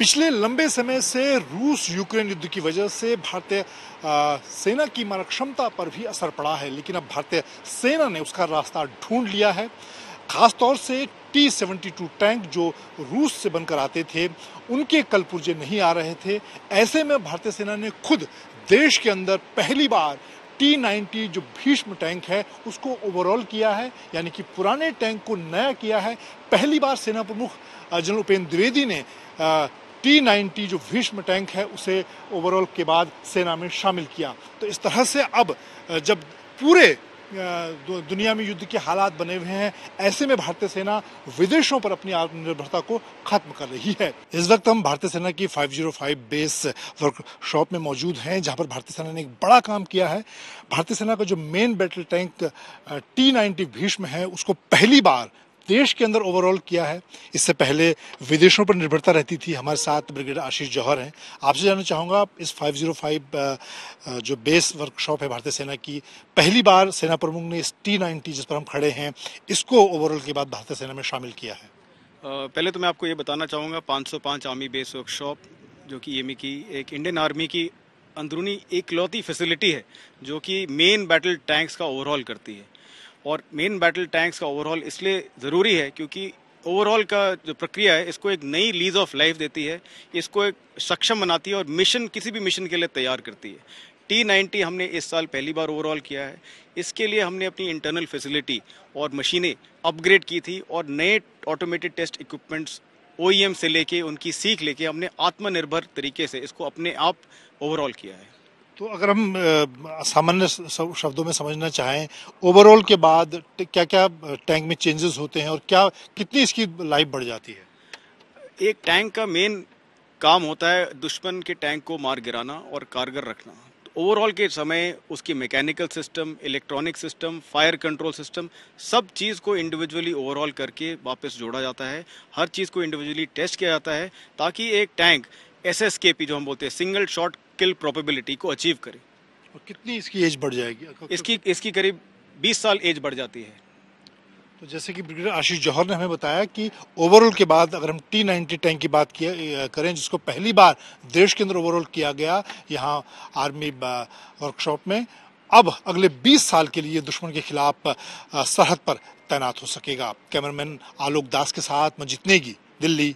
पिछले लंबे समय से रूस यूक्रेन युद्ध की वजह से भारतीय सेना की मारक क्षमता पर भी असर पड़ा है लेकिन अब भारतीय सेना ने उसका रास्ता ढूंढ लिया है खासतौर से टी सेवेंटी टू टैंक जो रूस से बनकर आते थे उनके कल पुर्जे नहीं आ रहे थे ऐसे में भारतीय सेना ने खुद देश के अंदर पहली बार टी नाइन्टी जो भीष्म टैंक है उसको ओवरऑल किया है यानी कि पुराने टैंक को नया किया है पहली बार सेना प्रमुख जनरल उपेंद्र द्विवेदी ने टी नाइन्टी जो भीष्म टैंक है उसे ओवरऑल के बाद सेना में शामिल किया तो इस तरह से अब जब पूरे दुनिया में युद्ध के हालात बने हुए हैं ऐसे में भारतीय सेना विदेशों पर अपनी आत्मनिर्भरता को खत्म कर रही है इस वक्त हम भारतीय सेना की 505 बेस वर्कशॉप में मौजूद हैं जहां पर भारतीय सेना ने एक बड़ा काम किया है भारतीय सेना का जो main battle tank T ninety Bhishma है उसको पहली बार देश के अंदर ओवरऑल किया है इससे पहले विदेशों पर निर्भरता रहती थी हमारे साथ ब्रिगेडियर आशीष जौहर हैं आपसे जानना चाहूँगा आप इस 505 जो बेस वर्कशॉप है भारतीय सेना की पहली बार सेना प्रमुख ने इस टी नाइन्टी जिस पर हम खड़े हैं इसको ओवरऑल के बाद भारतीय सेना में शामिल किया है पहले तो मैं आपको ये बताना चाहूँगा पाँच आर्मी बेस वर्कशॉप जो कि एम e e की एक इंडियन आर्मी की अंदरूनी एकलौती फैसिलिटी है जो कि मेन बैटल टैंक्स का ओवरऑल करती है और मेन बैटल टैंक्स का ओवरऑल इसलिए ज़रूरी है क्योंकि ओवरऑल का जो प्रक्रिया है इसको एक नई लीज ऑफ लाइफ देती है इसको एक सक्षम बनाती है और मिशन किसी भी मिशन के लिए तैयार करती है टी नाइन्टी हमने इस साल पहली बार ओवरऑल किया है इसके लिए हमने अपनी इंटरनल फैसिलिटी और मशीनें अपग्रेड की थी और नए ऑटोमेटेड टेस्ट इक्विपमेंट्स ओ से लेके उनकी सीख लेके हमने आत्मनिर्भर तरीके से इसको अपने आप ओवरऑल किया है तो अगर हम सामान्य शब्दों में समझना चाहें ओवरऑल के बाद क्या क्या टैंक में चेंजेस होते हैं और क्या कितनी इसकी लाइफ बढ़ जाती है एक टैंक का मेन काम होता है दुश्मन के टैंक को मार गिराना और कारगर रखना ओवरऑल तो के समय उसकी mechanical system electronic system fire control system सब चीज़ को इंडिविजुअली ओवरऑल करके वापस जोड़ा जाता है हर चीज़ को इंडिविजुअली टेस्ट किया जाता है ताकि एक tank S S K P जो हम बोलते हैं सिंगल शॉट किल प्रोबेबिलिटी को अचीव करें और कितनी इसकी एज बढ़ जाएगी इसकी इसकी करीब 20 साल एज बढ़ जाती है तो जैसे कि ब्रिगेडियर आशीष जौहर ने हमें बताया कि ओवरऑल के बाद अगर हम टी नाइन्टी टैंक की बात किया करें जिसको पहली बार देश के अंदर ओवरऑल किया गया यहाँ आर्मी वर्कशॉप में अब अगले 20 साल के लिए दुश्मन के खिलाफ सरहद पर तैनात हो सकेगा कैमरामैन आलोक दास के साथ मजित नेगी दिल्ली